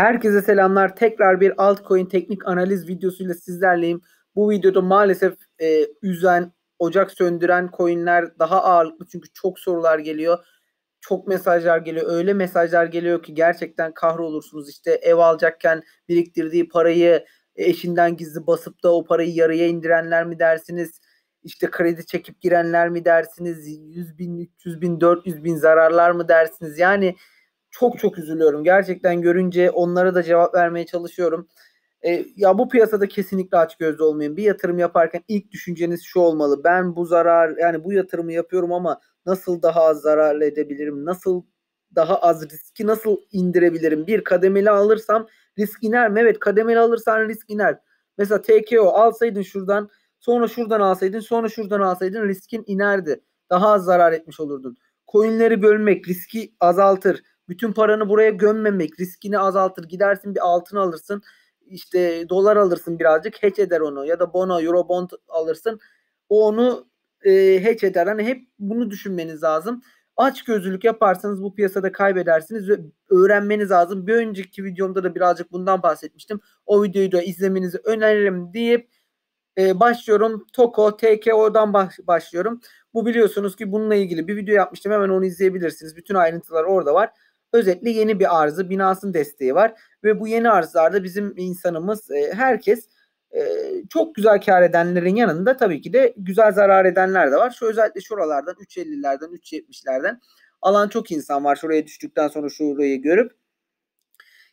Herkese selamlar. Tekrar bir altcoin teknik analiz videosuyla sizlerleyim. Bu videoda maalesef e, üzen, ocak söndüren coinler daha ağırlıklı çünkü çok sorular geliyor. Çok mesajlar geliyor. Öyle mesajlar geliyor ki gerçekten kahrolursunuz. İşte ev alacakken biriktirdiği parayı eşinden gizli basıp da o parayı yarıya indirenler mi dersiniz? İşte kredi çekip girenler mi dersiniz? 100 bin, 300 bin, 400 bin zararlar mı dersiniz? Yani çok çok üzülüyorum. Gerçekten görünce onlara da cevap vermeye çalışıyorum. E, ya bu piyasada kesinlikle aç gözlü olmayın. Bir yatırım yaparken ilk düşünceniz şu olmalı. Ben bu zarar yani bu yatırımı yapıyorum ama nasıl daha az zararlı edebilirim? Nasıl daha az riski nasıl indirebilirim? Bir kademeli alırsam risk iner mi? Evet kademeli alırsan risk iner. Mesela TKO alsaydın şuradan sonra şuradan alsaydın sonra şuradan alsaydın riskin inerdi. Daha az zarar etmiş olurdun. Coinleri bölmek riski azaltır. Bütün paranı buraya gömmemek, riskini azaltır. Gidersin bir altın alırsın, işte dolar alırsın birazcık, hedge eder onu. Ya da bono, euro bond alırsın. O onu e, hedge eder. Hani hep bunu düşünmeniz lazım. Aç gözlülük yaparsanız bu piyasada kaybedersiniz ve öğrenmeniz lazım. Bir önceki videomda da birazcık bundan bahsetmiştim. O videoyu da izlemenizi öneririm deyip e, başlıyorum. Toko, TKO'dan baş, başlıyorum. Bu biliyorsunuz ki bununla ilgili bir video yapmıştım. Hemen onu izleyebilirsiniz. Bütün ayrıntılar orada var. Özetle yeni bir arzı binasının desteği var ve bu yeni arzlarda bizim insanımız e, herkes e, çok güzel kar edenlerin yanında tabii ki de güzel zarar edenler de var. Şu özellikle şuralardan 3.50'lerden 3.70'lerden alan çok insan var şuraya düştükten sonra şurayı görüp.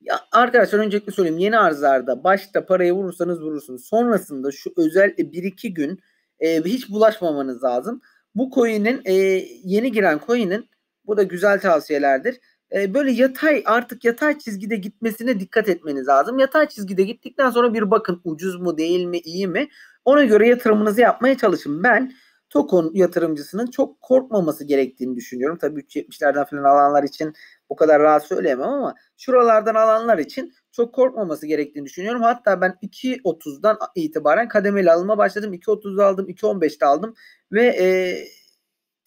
Ya arkadaşlar öncelikle söyleyeyim yeni arzlarda başta parayı vurursanız vurursunuz. Sonrasında şu özel 1-2 gün e, hiç bulaşmamanız lazım. Bu coin'in e, yeni giren coin'in bu da güzel tavsiyelerdir böyle yatay artık yatay çizgide gitmesine dikkat etmeniz lazım. Yatay çizgide gittikten sonra bir bakın ucuz mu değil mi iyi mi ona göre yatırımınızı yapmaya çalışın. Ben Tokon yatırımcısının çok korkmaması gerektiğini düşünüyorum. Tabii 3.70'lerden falan alanlar için o kadar rahat söyleyemem ama şuralardan alanlar için çok korkmaması gerektiğini düşünüyorum. Hatta ben 2.30'dan itibaren kademeli alıma başladım. 2.30'da aldım, 2.15'te aldım ve e,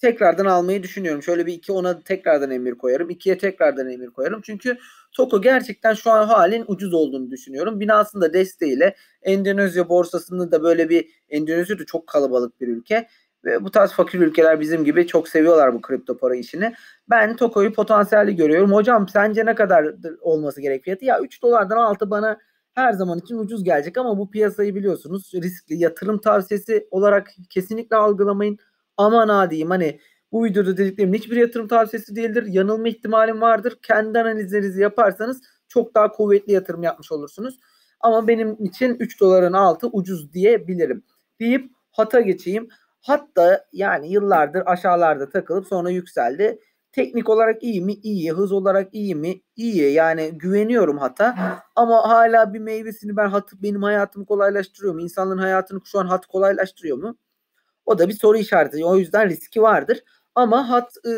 tekrardan almayı düşünüyorum. Şöyle bir iki ona tekrardan emir koyarım. ikiye tekrardan emir koyarım. Çünkü Toko gerçekten şu an halin ucuz olduğunu düşünüyorum. Binasında desteğiyle Endonezya borsasında da böyle bir Endonezya da çok kalabalık bir ülke. Ve bu tarz fakir ülkeler bizim gibi çok seviyorlar bu kripto para işini. Ben Toko'yu potansiyelli görüyorum. Hocam sence ne kadar olması gerek fiyatı? Ya 3 dolardan altı bana her zaman için ucuz gelecek ama bu piyasayı biliyorsunuz riskli. Yatırım tavsiyesi olarak kesinlikle algılamayın aman ha diyeyim hani bu videoda dediklerim hiçbir yatırım tavsiyesi değildir. Yanılma ihtimalim vardır. Kendi analizlerinizi yaparsanız çok daha kuvvetli yatırım yapmış olursunuz. Ama benim için 3 doların altı ucuz diyebilirim. Deyip hata geçeyim. Hatta yani yıllardır aşağılarda takılıp sonra yükseldi. Teknik olarak iyi mi? İyi. Hız olarak iyi mi? İyi. Yani güveniyorum hata. Ama hala bir meyvesini ben hatı benim hayatımı kolaylaştırıyor mu? İnsanların hayatını şu an hat kolaylaştırıyor mu? O da bir soru işareti. O yüzden riski vardır. Ama hat e,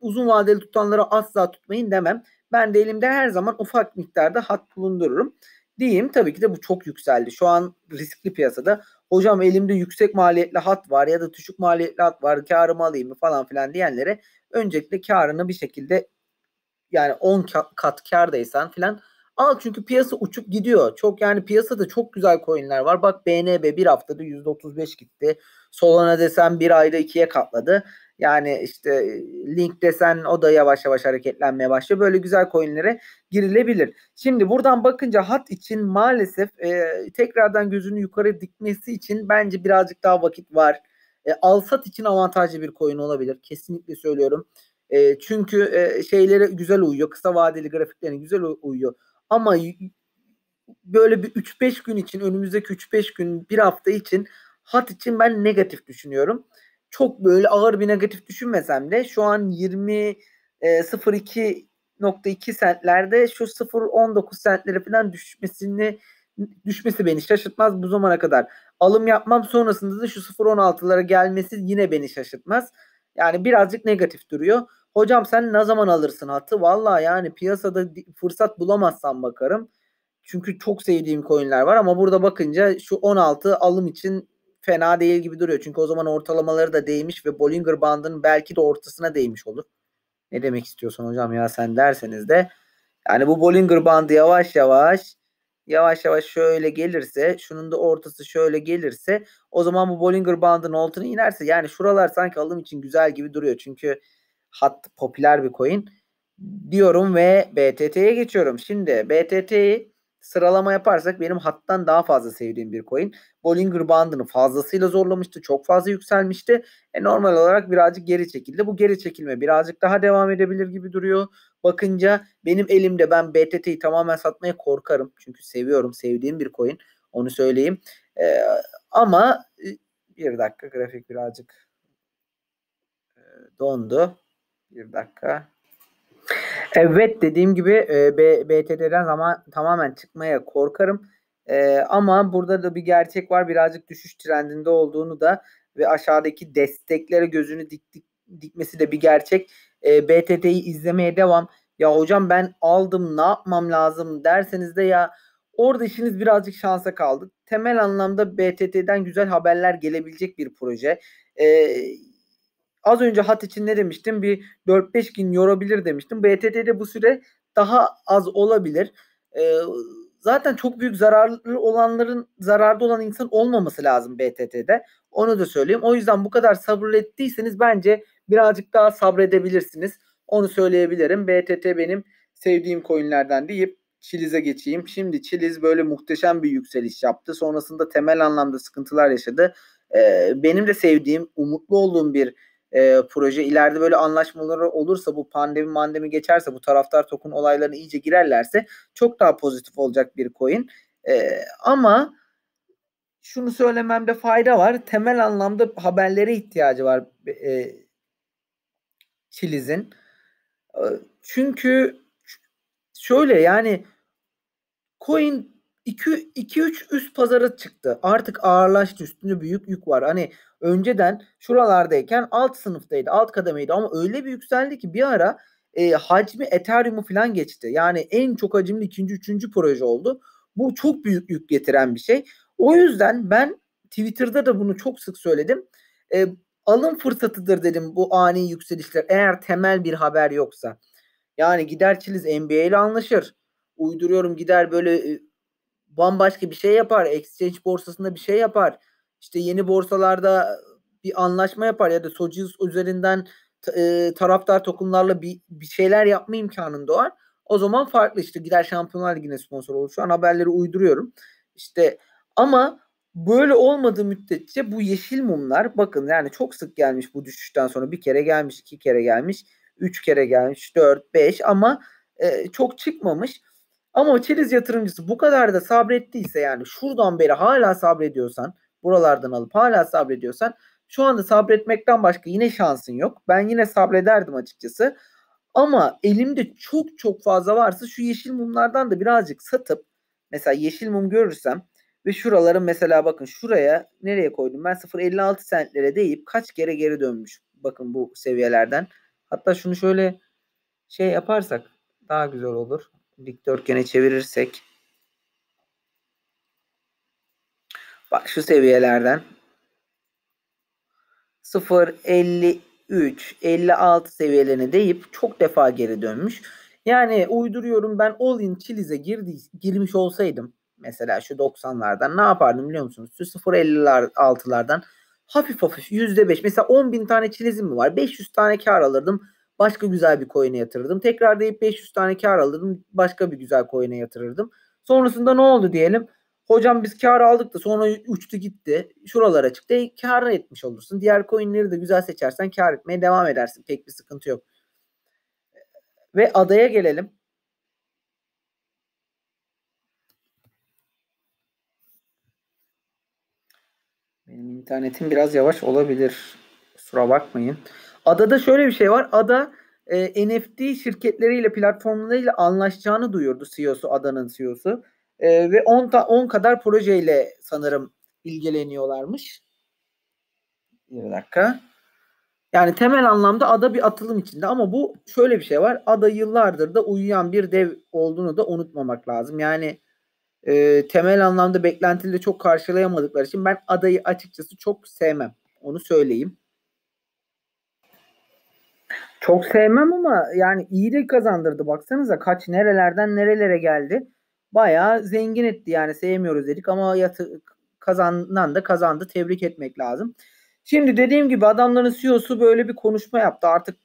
uzun vadeli tutanlara asla tutmayın demem. Ben de elimde her zaman ufak miktarda hat bulundururum. Diyeyim tabii ki de bu çok yükseldi. Şu an riskli piyasada hocam elimde yüksek maliyetli hat var ya da düşük maliyetli hat var karımı alayım mı falan filan diyenlere öncelikle karını bir şekilde yani 10 kat kardaysan filan Al çünkü piyasa uçup gidiyor. Çok yani piyasada çok güzel coinler var. Bak BNB bir haftada %35 gitti. Solana desen bir ayda ikiye katladı. Yani işte e, Link desen o da yavaş yavaş hareketlenmeye başlıyor. Böyle güzel coinlere girilebilir. Şimdi buradan bakınca hat için maalesef e, tekrardan gözünü yukarı dikmesi için bence birazcık daha vakit var. E, alsat için avantajlı bir coin olabilir. Kesinlikle söylüyorum. E, çünkü e, şeylere güzel uyuyor. Kısa vadeli grafiklerine güzel uyuyor. Ama böyle bir 3-5 gün için önümüzdeki 3-5 gün bir hafta için hat için ben negatif düşünüyorum. Çok böyle ağır bir negatif düşünmesem de şu an 20 e, 02 0.2 sentlerde şu 0.19 sentlere falan düşmesini düşmesi beni şaşırtmaz bu zamana kadar. Alım yapmam sonrasında da şu 0.16'lara gelmesi yine beni şaşırtmaz. Yani birazcık negatif duruyor. Hocam sen ne zaman alırsın hattı? Valla yani piyasada fırsat bulamazsam bakarım. Çünkü çok sevdiğim coinler var ama burada bakınca şu 16 alım için fena değil gibi duruyor. Çünkü o zaman ortalamaları da değmiş ve Bollinger Band'ın belki de ortasına değmiş olur. Ne demek istiyorsun hocam ya sen derseniz de. Yani bu Bollinger Band'ı yavaş yavaş yavaş yavaş şöyle gelirse şunun da ortası şöyle gelirse o zaman bu Bollinger Band'ın altına inerse yani şuralar sanki alım için güzel gibi duruyor. Çünkü hat popüler bir coin diyorum ve BTT'ye geçiyorum. Şimdi BTT'yi sıralama yaparsak benim hattan daha fazla sevdiğim bir coin. Bollinger Bandını fazlasıyla zorlamıştı. Çok fazla yükselmişti. E normal olarak birazcık geri çekildi. Bu geri çekilme birazcık daha devam edebilir gibi duruyor. Bakınca benim elimde ben BTT'yi tamamen satmaya korkarım. Çünkü seviyorum. Sevdiğim bir coin. Onu söyleyeyim. E, ama e, bir dakika grafik birazcık e, dondu. Bir dakika. Evet dediğim gibi e, BTT'den zaman tamamen çıkmaya korkarım. E, ama burada da bir gerçek var. Birazcık düşüş trendinde olduğunu da ve aşağıdaki desteklere gözünü dik, dik, dikmesi de bir gerçek. E, BTT'yi izlemeye devam. Ya hocam ben aldım ne yapmam lazım derseniz de ya orada işiniz birazcık şansa kaldı. Temel anlamda BTT'den güzel haberler gelebilecek bir proje. Eee Az önce hat için ne demiştim? Bir 4-5 gün yorabilir demiştim. BTT'de bu süre daha az olabilir. Ee, zaten çok büyük zararlı olanların zararda olan insan olmaması lazım BTT'de. Onu da söyleyeyim. O yüzden bu kadar sabrettiyseniz bence birazcık daha sabredebilirsiniz. Onu söyleyebilirim. BTT benim sevdiğim coinlerden deyip Çiliz'e geçeyim. Şimdi Çiliz böyle muhteşem bir yükseliş yaptı. Sonrasında temel anlamda sıkıntılar yaşadı. Ee, benim de sevdiğim, umutlu olduğum bir e, proje ileride böyle anlaşmaları olursa bu pandemi mandemi geçerse bu taraftar token olaylarına iyice girerlerse çok daha pozitif olacak bir coin. E, ama şunu söylememde fayda var. Temel anlamda haberlere ihtiyacı var e, Çiliz'in. E, çünkü şöyle yani coin 2 2 3 üst pazara çıktı. Artık ağırlaştı. Üstünde büyük yük var. Hani önceden şuralardayken alt sınıftaydı, alt kademeydi ama öyle bir yükseldi ki bir ara e, hacmi Ethereum'u falan geçti. Yani en çok hacimli ikinci, üçüncü proje oldu. Bu çok büyük yük getiren bir şey. O yüzden ben Twitter'da da bunu çok sık söyledim. E, alım fırsatıdır dedim bu ani yükselişler eğer temel bir haber yoksa. Yani gider Çiliz NBA ile anlaşır. Uyduruyorum gider böyle e, bambaşka bir şey yapar. Exchange borsasında bir şey yapar işte yeni borsalarda bir anlaşma yapar ya da Socius üzerinden e, taraftar tokenlarla bir, bir şeyler yapma imkanın doğar. O zaman farklı işte gider Şampiyonlar Ligi'ne sponsor olur. Şu an haberleri uyduruyorum. İşte ama böyle olmadığı müddetçe bu yeşil mumlar bakın yani çok sık gelmiş bu düşüşten sonra bir kere gelmiş, iki kere gelmiş, üç kere gelmiş, dört, beş ama e, çok çıkmamış. Ama çeliz yatırımcısı bu kadar da sabrettiyse yani şuradan beri hala sabrediyorsan buralardan alıp hala sabrediyorsan şu anda sabretmekten başka yine şansın yok. Ben yine sabrederdim açıkçası. Ama elimde çok çok fazla varsa şu yeşil mumlardan da birazcık satıp mesela yeşil mum görürsem ve şuraların mesela bakın şuraya nereye koydum ben 0.56 sentlere deyip kaç kere geri dönmüş bakın bu seviyelerden. Hatta şunu şöyle şey yaparsak daha güzel olur. Dikdörtgene çevirirsek Bak şu seviyelerden 0, 53, 56 seviyelerine deyip çok defa geri dönmüş. Yani uyduruyorum ben all in Chili'ze girdi, girmiş olsaydım mesela şu 90'lardan ne yapardım biliyor musunuz? Şu 0.56'lardan hafif hafif %5 mesela 10 bin tane çilizim mi var? 500 tane kar alırdım. Başka güzel bir coin'e yatırırdım. Tekrar deyip 500 tane kar alırdım. Başka bir güzel coin'e yatırırdım. Sonrasında ne oldu diyelim? hocam biz kar aldık da sonra uçtu gitti. Şuralara çıktı. E, kar etmiş olursun. Diğer coinleri de güzel seçersen kar etmeye devam edersin. Pek bir sıkıntı yok. Ve adaya gelelim. Benim internetim biraz yavaş olabilir. Kusura bakmayın. Adada şöyle bir şey var. Ada e, NFT şirketleriyle platformlarıyla anlaşacağını duyurdu CEO'su, adanın CEO'su. E, ve 10 10 kadar projeyle sanırım ilgileniyorlarmış. Bir dakika. Yani temel anlamda ada bir atılım içinde ama bu şöyle bir şey var. Ada yıllardır da uyuyan bir dev olduğunu da unutmamak lazım. Yani e, temel anlamda beklentileri çok karşılayamadıkları için ben adayı açıkçası çok sevmem. Onu söyleyeyim. Çok sevmem ama yani iyi de kazandırdı baksanıza kaç nerelerden nerelere geldi bayağı zengin etti yani sevmiyoruz dedik ama yatı, kazanan da kazandı tebrik etmek lazım. Şimdi dediğim gibi adamların CEO'su böyle bir konuşma yaptı. Artık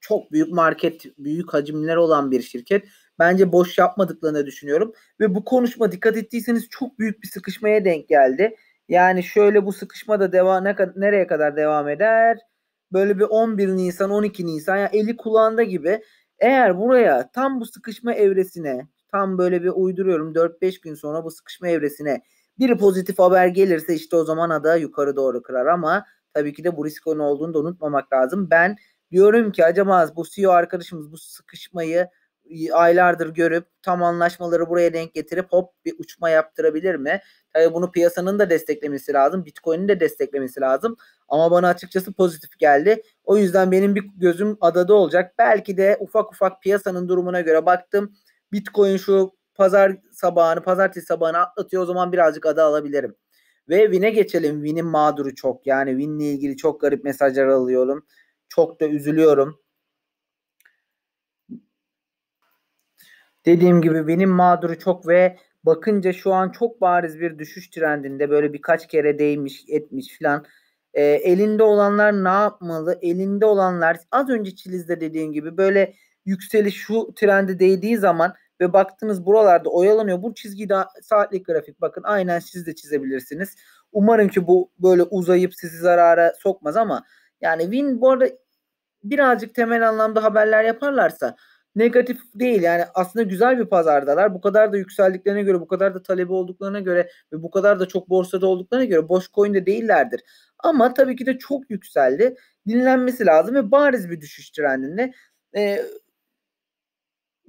çok büyük market, büyük hacimler olan bir şirket. Bence boş yapmadıklarını düşünüyorum. Ve bu konuşma dikkat ettiyseniz çok büyük bir sıkışmaya denk geldi. Yani şöyle bu sıkışma da devam ne, nereye kadar devam eder? Böyle bir 11 Nisan, 12 Nisan yani eli kulağında gibi. Eğer buraya tam bu sıkışma evresine tam böyle bir uyduruyorum 4-5 gün sonra bu sıkışma evresine bir pozitif haber gelirse işte o zaman ada yukarı doğru kırar ama tabii ki de bu riskin olduğunu da unutmamak lazım. Ben diyorum ki acaba bu CEO arkadaşımız bu sıkışmayı e, aylardır görüp tam anlaşmaları buraya denk getirip hop bir uçma yaptırabilir mi? Tabii bunu piyasanın da desteklemesi lazım. Bitcoin'in de desteklemesi lazım. Ama bana açıkçası pozitif geldi. O yüzden benim bir gözüm adada olacak. Belki de ufak ufak piyasanın durumuna göre baktım. Bitcoin şu pazar sabahını, pazartesi sabahını atlatıyor. O zaman birazcık ada alabilirim. Ve Win'e geçelim. Win'in mağduru çok. Yani Win'le ilgili çok garip mesajlar alıyorum. Çok da üzülüyorum. Dediğim gibi Win'in mağduru çok ve bakınca şu an çok bariz bir düşüş trendinde böyle birkaç kere değmiş etmiş filan. E, elinde olanlar ne yapmalı? Elinde olanlar az önce Çiliz'de dediğim gibi böyle yükseliş şu trendi değdiği zaman ve baktınız buralarda oyalanıyor. Bu çizgi daha saatlik grafik. Bakın aynen siz de çizebilirsiniz. Umarım ki bu böyle uzayıp sizi zarara sokmaz ama yani Win bu arada birazcık temel anlamda haberler yaparlarsa negatif değil. Yani aslında güzel bir pazardalar. Bu kadar da yükseldiklerine göre, bu kadar da talebi olduklarına göre ve bu kadar da çok borsada olduklarına göre boş coin'de değillerdir. Ama tabii ki de çok yükseldi. Dinlenmesi lazım ve bariz bir düşüş trendinde. Ee,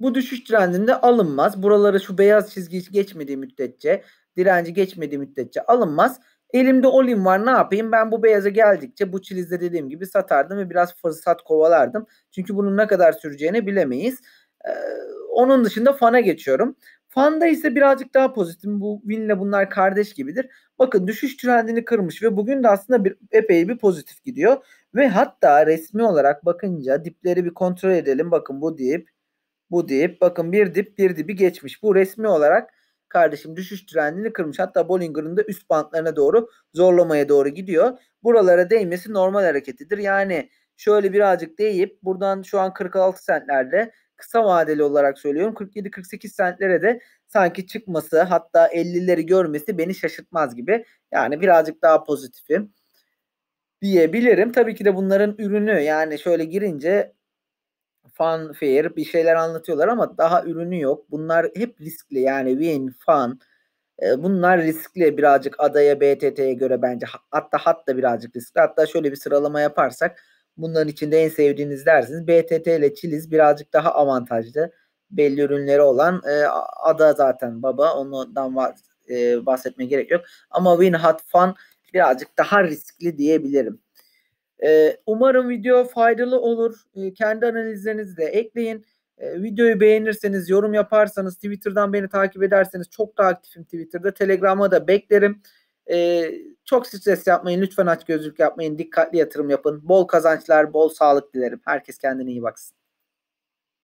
bu düşüş trendinde alınmaz. Buraları şu beyaz çizgi geçmediği müddetçe, direnci geçmediği müddetçe alınmaz. Elimde olim var ne yapayım? Ben bu beyaza geldikçe bu çilizde dediğim gibi satardım ve biraz fırsat kovalardım. Çünkü bunun ne kadar süreceğini bilemeyiz. Ee, onun dışında fana geçiyorum. Fanda ise birazcık daha pozitif. Bu Win'le bunlar kardeş gibidir. Bakın düşüş trendini kırmış ve bugün de aslında bir, epey bir pozitif gidiyor. Ve hatta resmi olarak bakınca dipleri bir kontrol edelim. Bakın bu dip bu dip. Bakın bir dip bir dibi geçmiş. Bu resmi olarak kardeşim düşüş trendini kırmış. Hatta Bollinger'ın da üst bantlarına doğru zorlamaya doğru gidiyor. Buralara değmesi normal hareketidir. Yani şöyle birazcık değip buradan şu an 46 sentlerde kısa vadeli olarak söylüyorum 47-48 sentlere de sanki çıkması hatta 50'leri görmesi beni şaşırtmaz gibi. Yani birazcık daha pozitifim diyebilirim. Tabii ki de bunların ürünü yani şöyle girince fanfare bir şeyler anlatıyorlar ama daha ürünü yok. Bunlar hep riskli yani win, fan. E, bunlar riskli birazcık adaya BTT'ye göre bence. Hatta hatta birazcık riskli. Hatta şöyle bir sıralama yaparsak bunların içinde en sevdiğiniz dersiniz. BTT ile Chiliz birazcık daha avantajlı. Belli ürünleri olan e, ada zaten baba. Ondan var, e, bahsetmeye gerek yok. Ama win, hat fan birazcık daha riskli diyebilirim. Ee, umarım video faydalı olur. Ee, kendi analizlerinizi de ekleyin. Ee, videoyu beğenirseniz, yorum yaparsanız, Twitter'dan beni takip ederseniz çok da aktifim Twitter'da. Telegram'a da beklerim. çok stres yapmayın. Lütfen aç gözlük yapmayın. Dikkatli yatırım yapın. Bol kazançlar, bol sağlık dilerim. Herkes kendine iyi baksın.